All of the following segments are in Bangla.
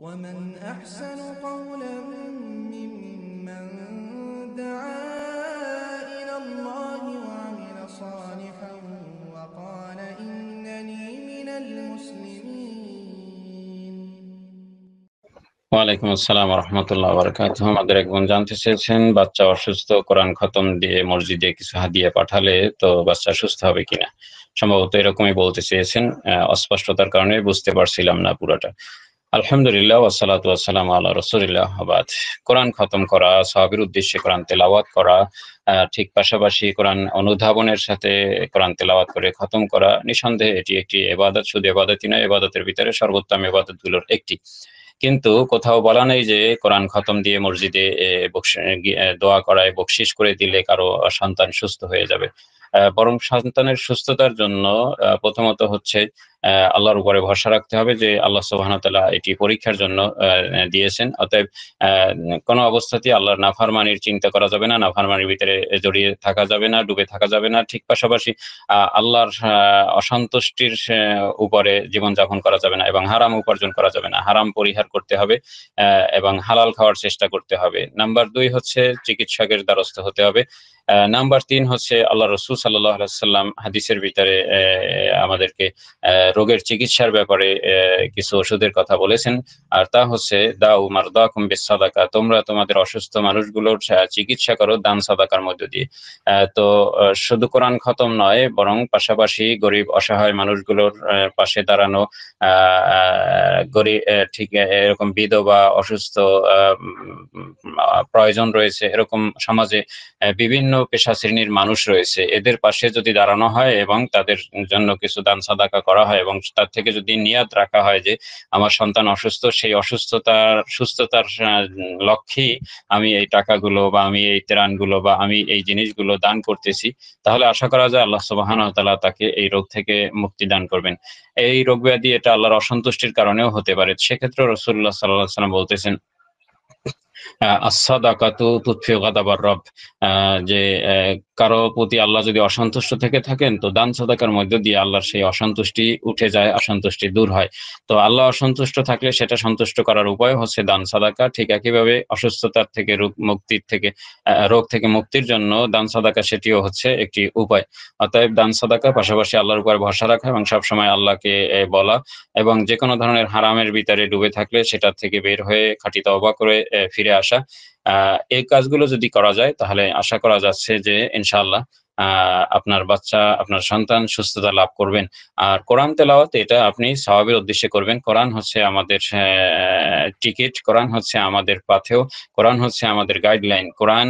ومن أحسن قولا ممن دعا إلى الله وعمل صالحا وقال إنني من المسلمين ওয়ালাইকুম আসসালাম রহমতুল্লাহ বরকাত আমাদের একজন জানতে চেয়েছেন বাচ্চা অসুস্থ কোরআন খতম দিয়ে মসজিদে কিছু হাদিয়া পাঠালে তো বাচ্চা সুস্থ হবে কিনা সম্ভবত এরকমই বলতে চেয়েছেন অস্পষ্টতার কারণে বুঝতে পারছিলাম না পুরোটা আলহামদুলিল্লাহ ওসালাত ওয়াসালাম আল্লাহ রসুলিল্লাহ আবাদ কোরআন খতম করা উদ্দেশ্যে কোরআন তেলাওয়াত করা ঠিক পাশাপাশি কোরআন অনুধাবনের সাথে কোরআন তেলাওয়াত করে খতম করা নিঃসন্দেহে এটি একটি এবাদত শুধু এবাদতই নয় এবাদতের ভিতরে সর্বোত্তম এবাদতগুলোর একটি কিন্তু কোথাও বলা নেই যে কোরআন খতম দিয়ে মসজিদে দোয়া করায় বকশিস করে দিলে কারো সন্তান সুস্থ হয়ে যাবে বরং সন্তানের সুস্থতার জন্য প্রথমত হচ্ছে আল্লাহর উপরে ভরসা রাখতে হবে যে আল্লাহ সোহানতলা এটি পরীক্ষার জন্য দিয়েছেন অতএব কোনো অবস্থাতেই আল্লাহর নাফারমানির চিন্তা করা যাবে না নাফারমানির ভিতরে জড়িয়ে থাকা যাবে না ডুবে থাকা যাবে না ঠিক পাশাপাশি আল্লাহর অসন্তুষ্টির উপরে জীবনযাপন করা যাবে না এবং হারাম উপার্জন করা যাবে না হারাম পরিহার করতে হবে এবং হালাল খাওয়ার চেষ্টা করতে হবে নাম্বার দুই হচ্ছে চিকিৎসকের দ্বারস্থ হতে হবে নাম্বার তিন হচ্ছে আল্লাহ রসুল সাল্লাহ সাল্লাম হাদিসের ভিতরে আমাদেরকে রোগের চিকিৎসার ব্যাপারে কিছু ওষুধের কথা বলেছেন আর তা হচ্ছে দাও দা কুম্বে সাদাকা তোমরা তোমাদের অসুস্থ মানুষগুলোর চিকিৎসা করো দান সাদাকার মধ্য দিয়ে তো শুধু কোরআন খতম নয় বরং পাশাপাশি গরিব অসহায় মানুষগুলোর পাশে দাঁড়ানো গরিব ঠিক এরকম বিধবা অসুস্থ প্রয়োজন রয়েছে এরকম সমাজে বিভিন্ন পেশা শ্রেণীর মানুষ রয়েছে এদের পাশে যদি দাঁড়ানো হয় এবং তাদের জন্য কিছু দান সাদাকা করা হয় হয় এবং তার থেকে যদি নিয়াত রাখা হয় যে আমার সন্তান অসুস্থ সেই অসুস্থতার সুস্থতার লক্ষ্যেই আমি এই টাকাগুলো বা আমি এই ত্রাণগুলো বা আমি এই জিনিসগুলো দান করতেছি তাহলে আশা করা যায় আল্লাহ সুবাহান তালা তাকে এই রোগ থেকে মুক্তি দান করবেন এই রোগ ব্যাধি এটা আল্লাহর অসন্তুষ্টির কারণেও হতে পারে সেক্ষেত্রে রসুল্লাহ সাল্লাহ সাল্লাম বলতেছেন রব যে কারো প্রতি আল্লাহ যদি অসন্তুষ্ট থেকে থাকেন তো দান সদাকার মধ্য দিয়ে আল্লাহর সেই অসন্তুষ্টি উঠে যায় অসন্তুষ্টি দূর হয় তো আল্লাহ অসন্তুষ্ট থাকলে সেটা সন্তুষ্ট করার উপায় হচ্ছে দান সদাকা ঠিক একইভাবে অসুস্থতার থেকে মুক্তির থেকে রোগ থেকে মুক্তির জন্য দান সদাকা সেটিও হচ্ছে একটি উপায় অতএব দান সদাকা পাশাপাশি আল্লাহর উপর ভরসা রাখা এবং সবসময় আল্লাহকে বলা এবং যে কোনো ধরনের হারামের ভিতরে ডুবে থাকলে সেটা থেকে বের হয়ে খাটি তবা করে ফিরে ফিরে আসা এই কাজগুলো যদি করা যায় তাহলে আশা করা যাচ্ছে যে ইনশাল্লাহ আপনার বাচ্চা আপনার সন্তান সুস্থতা লাভ করবেন আর কোরআন তেলাওয়াত এটা আপনি স্বভাবের উদ্দেশ্যে করবেন কোরআন হচ্ছে আমাদের টিকিট কোরআন হচ্ছে আমাদের পাথেও কোরআন হচ্ছে আমাদের গাইডলাইন কোরআন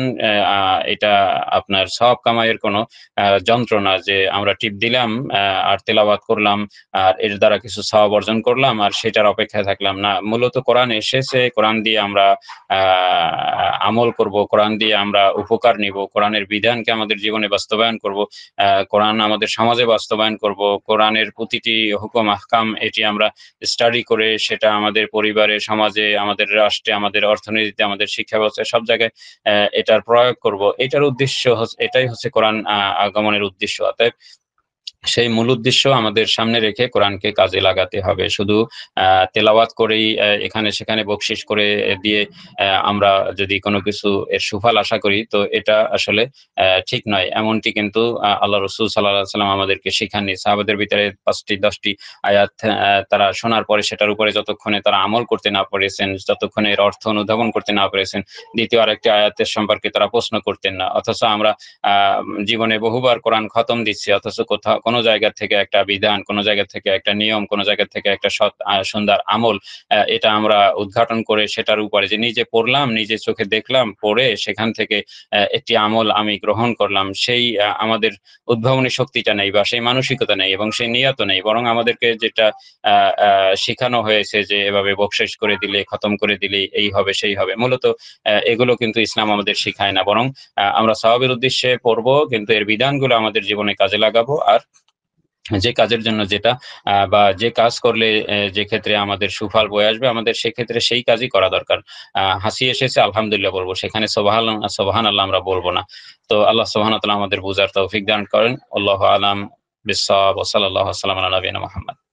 এটা আপনার সব কামাইয়ের কোনো যন্ত্রণা যে আমরা টিপ দিলাম আর তেলাওয়াত করলাম আর এর দ্বারা কিছু স্বভাব অর্জন করলাম আর সেটার অপেক্ষায় থাকলাম না মূলত কোরআন এসেছে কোরআন দিয়ে আমরা আমল করব কোরআন দিয়ে আমরা উপকার নিব কোরআনের বিধানকে আমাদের জীবনে বাস্তব বাস্তবায়ন করব কোরআন আমাদের সমাজে বাস্তবায়ন করব কোরআনের প্রতিটি হুকুম আহকাম এটি আমরা স্টাডি করে সেটা আমাদের পরিবারে সমাজে আমাদের রাষ্ট্রে আমাদের অর্থনীতিতে আমাদের শিক্ষা ব্যবস্থায় সব জায়গায় এটার প্রয়োগ করব এটার উদ্দেশ্য এটাই হচ্ছে কোরআন আগমনের উদ্দেশ্য অতএব সেই মূল উদ্দেশ্য আমাদের সামনে রেখে কোরআনকে কাজে লাগাতে হবে শুধু তেলাওয়াত করেই এখানে সেখানে বকশিস করে দিয়ে আমরা যদি কোনো কিছু এর সুফল আশা করি তো এটা আসলে ঠিক নয় এমনটি কিন্তু আল্লাহ রসুল সাল্লাহ সাল্লাম আমাদেরকে শিখাননি সাহাবাদের ভিতরে পাঁচটি দশটি আয়াত তারা শোনার পরে সেটার উপরে যতক্ষণে তারা আমল করতে না পেরেছেন যতক্ষণে এর অর্থ অনুধাবন করতে না পেরেছেন দ্বিতীয় আরেকটি আয়াতের সম্পর্কে তারা প্রশ্ন করতেন না অথচ আমরা জীবনে বহুবার কোরআন খতম দিচ্ছি অথচ কোথাও কোন জায়গা থেকে একটা বিধান কোন জায়গা থেকে একটা নিয়ম কোনো জায়গা থেকে একটা সৎ সুন্দর আমল এটা আমরা উদ্ঘাটন করে সেটার উপরে যে নিজে পড়লাম নিজে চোখে দেখলাম পড়ে সেখান থেকে একটি আমল আমি গ্রহণ করলাম সেই আমাদের উদ্ভাবনী শক্তিটা নেই বা সেই মানসিকতা নেই এবং সেই নিয়ত নেই বরং আমাদেরকে যেটা শেখানো হয়েছে যে এভাবে বকশেষ করে দিলে খতম করে দিলে এই হবে সেই হবে মূলত এগুলো কিন্তু ইসলাম আমাদের শিখায় না বরং আমরা স্বভাবের উদ্দেশ্যে পড়বো কিন্তু এর বিধানগুলো আমাদের জীবনে কাজে লাগাবো আর যে কাজের জন্য যেটা বা যে কাজ করলে যে ক্ষেত্রে আমাদের সুফল বয়ে আসবে আমাদের সেক্ষেত্রে সেই কাজই করা দরকার হাসি এসেছে আলহামদুলিল্লাহ বলবো সেখানে সোবাহান সোবাহান আল্লাহ আমরা বলবো না তো আল্লাহ সোহান তালা আমাদের বুঝার তৌফিক দান করেন আল্লাহ আলাম বিসাব ওসাল্লাহ সাল্লাম আল্লাহ মোহাম্মদ